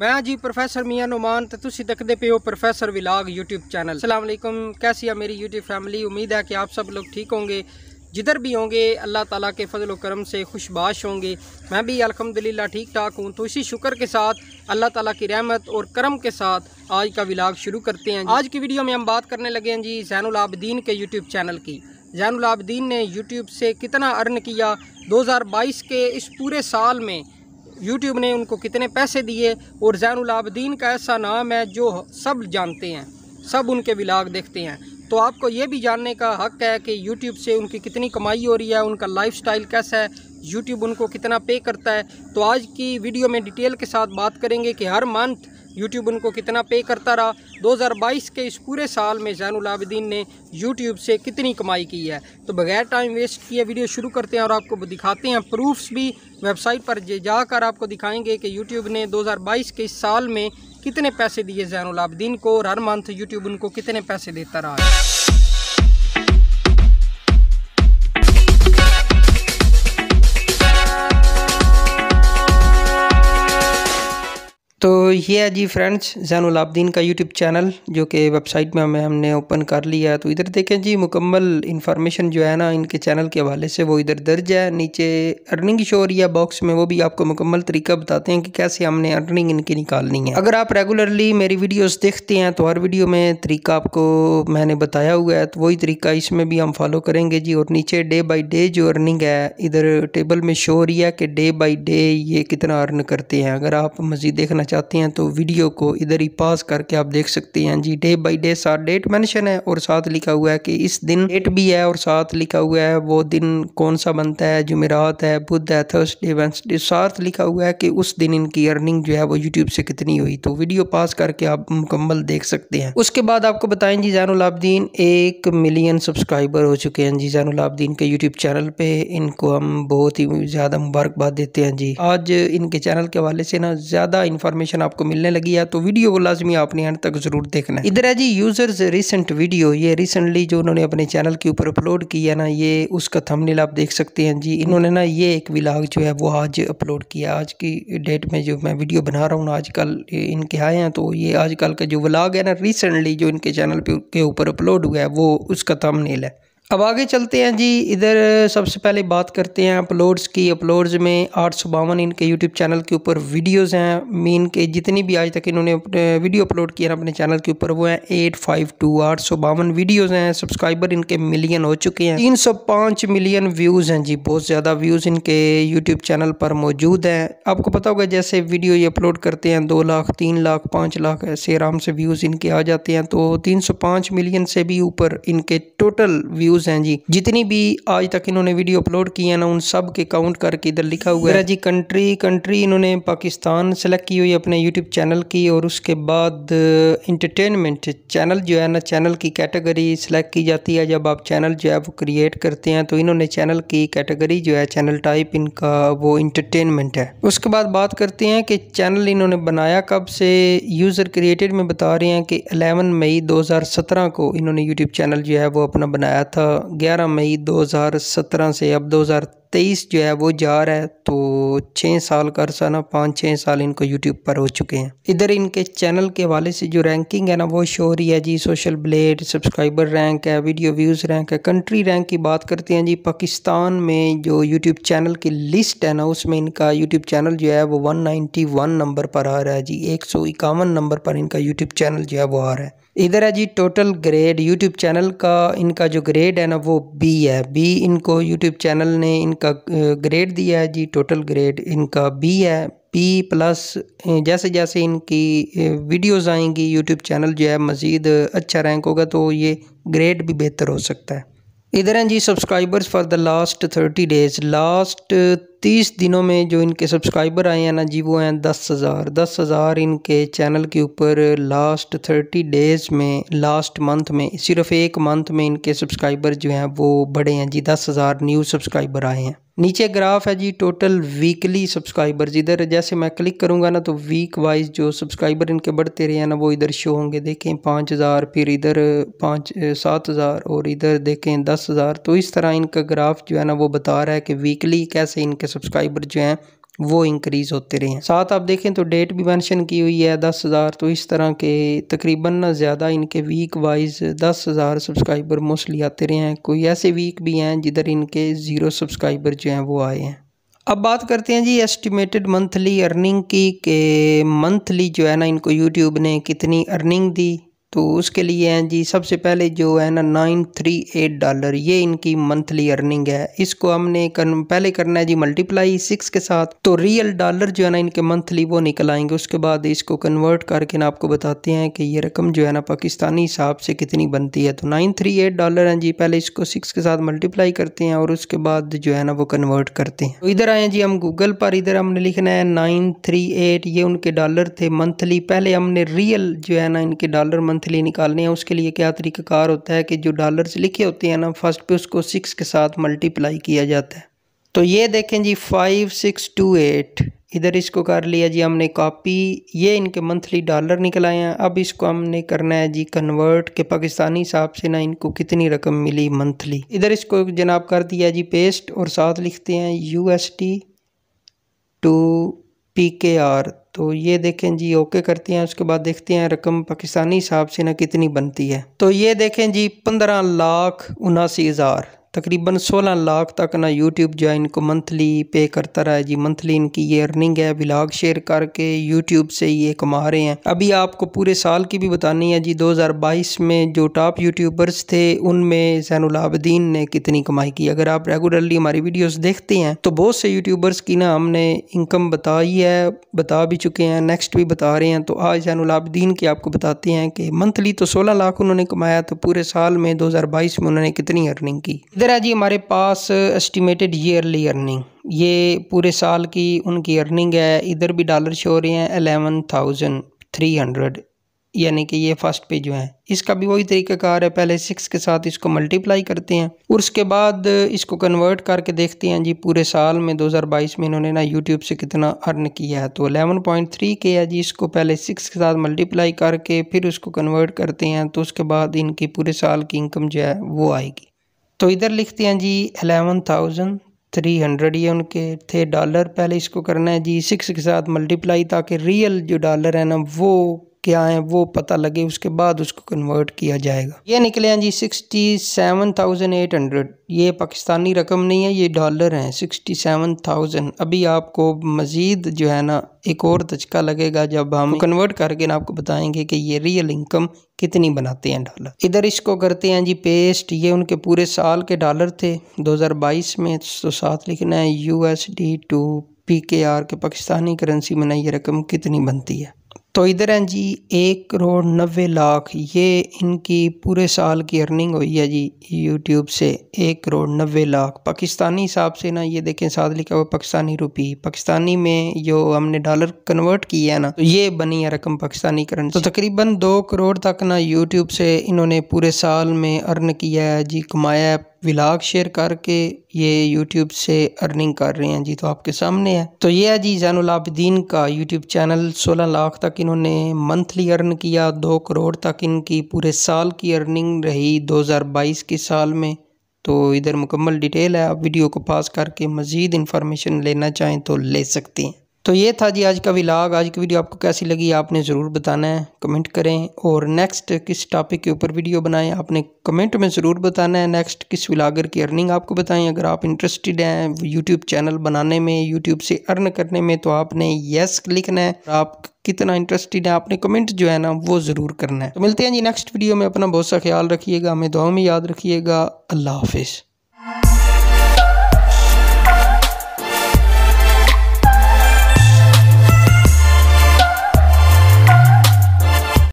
मैं जी प्रोफेसर मियां नुमान तो तुम देखते पे हो प्रोफेसर विलाग यूट्यूब चैनल सलामकुम कैसी है मेरी यूट्यूब फैमिली उम्मीद है कि आप सब लोग ठीक होंगे जिधर भी होंगे अल्लाह ताला के फजल करम से खुशबाश होंगे मैं भी अलहमदिल्ला ठीक ठाक हूँ तो इसी शुक्र के साथ अल्लाह ताला की रहमत और करम के साथ आज का विलाग शुरू करते हैं आज की वीडियो में हम बात करने लगे हैं जी जैनलाबद्दीन के यूट्यूब चैनल की जैनलाबद्दीन ने यूट्यूब से कितना अर्न किया दो के इस पूरे साल में यूट्यूब ने उनको कितने पैसे दिए और जैनलाबद्दीन का ऐसा नाम है जो सब जानते हैं सब उनके विलाग देखते हैं तो आपको ये भी जानने का हक है कि यूट्यूब से उनकी कितनी कमाई हो रही है उनका लाइफ कैसा है यूट्यूब उनको कितना पे करता है तो आज की वीडियो में डिटेल के साथ बात करेंगे कि हर मंथ यूट्यूब उनको कितना पे करता रहा 2022 के इस पूरे साल में जैनुल ने यूट्यूब से कितनी कमाई की है तो बगैर टाइम वेस्ट किए वीडियो शुरू करते हैं और आपको दिखाते हैं प्रूफ्स भी वेबसाइट पर जाकर आपको दिखाएंगे कि यूट्यूब ने 2022 के इस साल में कितने पैसे दिए ज़ैन अलाबिदीन को और हर मंथ यूट्यूब उनको कितने पैसे देता रहा है तो ये है जी फ्रेंड्स जैनलाब्दीन का यूट्यूब चैनल जो कि वेबसाइट में हमें हमने ओपन कर लिया है तो इधर देखें जी मुकम्मल इन्फॉर्मेशन जो है ना इनके चैनल के हवाले से वो इधर दर्ज है नीचे अर्निंग शोर या बॉक्स में वो भी आपको मुकम्मल तरीका बताते हैं कि कैसे हमने अर्निंग इनकी निकालनी है अगर आप रेगुलरली मेरी वीडियोज़ देखते हैं तो हर वीडियो में तरीका आपको मैंने बताया हुआ है तो वही तरीका इसमें भी हम फॉलो करेंगे जी और नीचे डे बाई डे जो अर्निंग है इधर टेबल में शो हो रही है कि डे बाई डे ये कितना अर्न करते हैं अगर आप मज़ीद देखना चाहते हैं तो वीडियो को इधर ही पास करके आप देख सकते हैं जी डे बाई डे साथ डेट मैंशन है और साथ लिखा हुआ है कि इस दिन डेट भी है और साथ लिखा हुआ है वो दिन कौन सा बनता है जुमेरात है बुद्ध है थर्सडे वेंसडे साथ लिखा हुआ है कि उस दिन इनकी अर्निंग जो है वो यूट्यूब से कितनी हुई तो वीडियो पास करके आप मुकम्मल देख सकते हैं उसके बाद आपको बताएं जी जैनुल आबदीन एक मिलियन सब्सक्राइबर हो चुके हैं जी जैनुल आबदीन के यूट्यूब चैनल पे इनको हम बहुत ही ज़्यादा मुबारकबाद देते हैं जी आज इनके चैनल के हवाले से ना ज़्यादा इन्फॉर्मेशन इन्फॉर्मेशन आपको मिलने लगी है तो वीडियो को लाजमी आपने एंड तक जरूर देखना है इधर है जी यूजर्स रिसेंट वीडियो ये रिसेंटली जो उन्होंने अपने चैनल के ऊपर अपलोड किया है ना ये उसका थंबनेल आप देख सकते हैं जी इन्होंने ना ये एक विलाग जो है वो आज अपलोड किया आज की डेट में जो मैं वीडियो बना रहा हूँ आजकल इनके आए हैं तो ये आजकल का जो व्लाग है ना रिसेंटली जो इनके चैनल के ऊपर अपलोड हुआ है वो उसका थमनेल है अब आगे चलते हैं जी इधर सबसे पहले बात करते हैं अपलोड्स की अपलोड्स में आठ सौ बावन इनके यूट्यूब चैनल के ऊपर वीडियोस हैं मीन के जितनी भी आज तक इन्होंने वीडियो अपलोड किए हैं अपने चैनल के ऊपर वो हैं एट फाइव टू आठ सौ बावन वीडियोज़ हैं सब्सक्राइबर इनके मिलियन हो चुके हैं तीन सौ पाँच मिलियन व्यूज़ हैं जी बहुत ज़्यादा व्यूज़ इनके यूट्यूब चैनल पर मौजूद हैं आपको पता होगा जैसे वीडियो ये अपलोड करते हैं दो लाख तीन लाख पाँच लाख ऐसे आराम से व्यूज़ इनके आ जाते हैं तो तीन सौ मिलियन से भी ऊपर इनके टोटल व्यूज़ व्यूज़ हैं जी जितनी भी आज तक इन्होंने वीडियो अपलोड की है ना उन सब के काउंट करके इधर लिखा हुआ है जी कंट्री कंट्री इन्होंने पाकिस्तान सेलेक्ट की हुई अपने यूट्यूब चैनल की और उसके बाद इंटरटेनमेंट चैनल जो है ना चैनल की कैटेगरी सेलेक्ट की जाती है जब आप चैनल जो है वो क्रिएट करते हैं तो इन्होंने चैनल की कैटेगरी जो है चैनल टाइप इनका वो इंटरटेनमेंट है उसके बाद बात करते हैं कि चैनल इन्होंने बनाया कब से यूज़र क्रिएटेड में बता रहे हैं कि 11 मई 2017 को इन्होंने यूट्यूब चैनल जो है वो अपना बनाया था ग्यारह मई 2017 से अब 2023 जो है वो जा रहा है तो छः साल का अरसा ना पाँच छः साल इनको यूट्यूब पर हो चुके हैं इधर इनके चैनल के हवाले से जो रैंकिंग है ना वो शो रही है जी सोशल ब्लेड सब्सक्राइबर रैंक है वीडियो व्यूज़ रैंक है कंट्री रैंक की बात करते हैं जी पाकिस्तान में जो यूट्यूब चैनल की लिस्ट है ना उसमें इनका यूट्यूब चैनल जो है वो वन नंबर पर आ रहा है जी एक नंबर पर इनका यूट्यूब चैनल जो है वो आ रहा है इधर है जी टोटल ग्रेड यूट्यूब चैनल का इनका जो ग्रेड है ना वो बी है बी इनको यूट्यूब चैनल ने इनका ग्रेड दिया है जी टोटल ग्रेड इनका बी है पी प्लस जैसे जैसे इनकी वीडियोस आएंगी यूट्यूब चैनल जो है मज़ीद अच्छा रैंक होगा तो ये ग्रेड भी बेहतर हो सकता है इधर हैं जी subscribers for the last thirty days last तीस दिनों में जो इनके सब्सक्राइबर आए हैं ना जी वो हैं दस हज़ार दस हज़ार इनके चैनल के ऊपर लास्ट थर्टी डेज़ में लास्ट मंथ में सिर्फ एक मंथ में इनके सब्सक्राइबर जो हैं वो बढ़े हैं जी दस हज़ार न्यू सब्सक्राइबर आए हैं नीचे ग्राफ है जी टोटल वीकली सब्सक्राइबर इधर जैसे मैं क्लिक करूंगा ना तो वीक वाइज जो सब्सक्राइबर इनके बढ़ते रहे हैं ना वो इधर शो होंगे देखें पाँच हज़ार फिर इधर पाँच सात हज़ार और इधर देखें दस हज़ार तो इस तरह इनका ग्राफ जो है ना वो बता रहा है कि वीकली कैसे इनके सब्सक्राइबर जो हैं वो इंक्रीज़ होते रहे हैं साथ आप देखें तो डेट भी मेंशन की हुई है दस हज़ार तो इस तरह के तकरीबन ना ज़्यादा इनके वीक वाइज दस हज़ार सब्सक्राइबर मोस्टली आते रहे हैं कोई ऐसे वीक भी हैं जिधर इनके ज़ीरो सब्सक्राइबर जो हैं वो आए हैं अब बात करते हैं जी एस्टिमेटेड मंथली अर्निंग की के मंथली जो है ना इनको यूट्यूब ने कितनी अर्निंग दी तो उसके लिए हैं जी सबसे पहले जो है ना नाइन थ्री एट डॉलर ये इनकी मंथली अर्निंग है इसको हमने कर, पहले करना है जी मल्टीप्लाई सिक्स के साथ तो रियल डॉलर जो है ना इनके मंथली वो निकल आएंगे उसके बाद इसको कन्वर्ट करके ना आपको बताते हैं कि ये रकम जो है ना पाकिस्तानी हिसाब से कितनी बनती है तो नाइन थ्री एट डॉलर हैं जी पहले इसको सिक्स के साथ मल्टीप्लाई करते हैं और उसके बाद जो है ना वो कन्वर्ट करते हैं तो इधर आए जी हम गूगल पर इधर हमने लिखना है नाइन थ्री एट ये उनके डॉलर थे मंथली पहले हमने रियल जो है ना इनके डॉलर मंथ मंथली निकालने हैं उसके लिए क्या तरीक़ाकार होता है कि जो डॉलर्स लिखे होते हैं ना फर्स्ट पे उसको सिक्स के साथ मल्टीप्लाई किया जाता है तो ये देखें जी फाइव सिक्स टू एट इधर इसको कर लिया जी हमने कॉपी ये इनके मंथली डॉलर निकलाए हैं अब इसको हमने करना है जी कन्वर्ट के पाकिस्तानी हिसाब से ना इनको कितनी रकम मिली मंथली इधर इसको जनाब कर दिया जी पेस्ट और साथ लिखते हैं U S T to P K R तो ये देखें जी ओके करते हैं उसके बाद देखते हैं रकम पाकिस्तानी हिसाब से ना कितनी बनती है तो ये देखें जी पंद्रह लाख उनासी हज़ार तकरीबन 16 लाख तक ना यूट्यूब जो है इनको मंथली पे करता रहा है जी मंथली इनकी ये अर्निंग है ब्लाग शेयर करके यूट्यूब से ये कमा रहे हैं अभी आपको पूरे साल की भी बतानी है जी 2022 में जो टॉप यूट्यूबर्स थे उनमें जैनुल ने कितनी कमाई की अगर आप रेगुलरली हमारी वीडियोज़ देखते हैं तो बहुत से यूट्यूबर्स की ना हमने इनकम बताई है बता भी चुके हैं नेक्स्ट भी बता रहे हैं तो आज जैनुल की आपको बताते हैं कि मंथली तो सोलह लाख उन्होंने कमाया तो पूरे साल में दो में उन्होंने कितनी अर्निंग की है जी हमारे पास एस्टिमेटेड ईयरली अर्निंग ये पूरे साल की उनकी अर्निंग है इधर भी डॉलर शो रहे हैं एलेवन थाउजेंड थ्री हंड्रेड यानी कि ये फर्स्ट पे जो है इसका भी वही तरीकाकार है पहले सिक्स के साथ इसको मल्टीप्लाई करते हैं और उसके बाद इसको कन्वर्ट करके देखते हैं जी पूरे साल में 2022 में इन्होंने ना यूट्यूब से कितना अर्न किया है तो 11.3 के है जी इसको पहले सिक्स के साथ मल्टीप्लाई करके फिर उसको कन्वर्ट करते हैं तो उसके बाद इनकी पूरे साल की इनकम जो है वो आएगी तो इधर लिखते हैं जी एलेवन थाउजेंड थ्री हंड्रेड ये उनके थे डॉलर पहले इसको करना है जी सिक्स के साथ मल्टीप्लाई ताकि रियल जो डॉलर है ना वो क्या है वो पता लगे उसके बाद उसको कन्वर्ट किया जाएगा ये निकले हैं जी sixty seven thousand eight hundred ये पाकिस्तानी रकम नहीं है ये डॉलर हैं सिक्सटी सेवन थाउजेंड अभी आपको मज़ीद जो है ना एक और धचका लगेगा जब हम कन्वर्ट तो करके ना आपको बताएंगे कि ये रियल इनकम कितनी बनाते हैं डॉलर इधर इसको करते हैं जी पेस्ट ये उनके पूरे साल के डॉलर थे दो में तो साथ लिखना है U S D to P K R के पाकिस्तानी करेंसी में ना ये रकम कितनी बनती है तो इधर हैं जी एक करोड़ नब्बे लाख ये इनकी पूरे साल की अर्निंग हुई है जी यूट्यूब से एक करोड़ नब्बे लाख पाकिस्तानी हिसाब से ना ये देखें साथ लिखा हुआ पाकिस्तानी रुपी पाकिस्तानी में जो हमने डॉलर कन्वर्ट किया है ना तो ये बनी है रकम पाकिस्तानी करंट तो तकरीबन दो करोड़ तक ना यूट्यूब से इन्होंने पूरे साल में अर्न किया है जी कमाया है व्लाग शेयर करके ये यूट्यूब से अर्निंग कर रहे हैं जी तो आपके सामने है तो ये है जी जैनुल का यूट्यूब चैनल 16 लाख तक इन्होंने मंथली अर्न किया दो करोड़ तक इनकी पूरे साल की अर्निंग रही 2022 के साल में तो इधर मुकम्मल डिटेल है आप वीडियो को पास करके मज़ीद इन्फॉर्मेशन लेना चाहें तो ले सकते हैं तो ये था जी आज का विलाग आज की वीडियो आपको कैसी लगी आपने ज़रूर बताना है कमेंट करें और नेक्स्ट किस टॉपिक के ऊपर वीडियो बनाएं आपने कमेंट में ज़रूर बताना है नेक्स्ट किस विलागर की अर्निंग आपको बताएं अगर आप इंटरेस्टेड हैं यूट्यूब चैनल बनाने में यूट्यूब से अर्न करने में तो आपने येस लिखना है आप कितना इंटरेस्टेड है आपने कमेंट जो है ना वो ज़रूर करना है तो मिलते हैं जी नेक्स्ट वीडियो में अपना बहुत सा ख्याल रखिएगा हमें दुआ में याद रखिएगा अल्लाह हाफिज़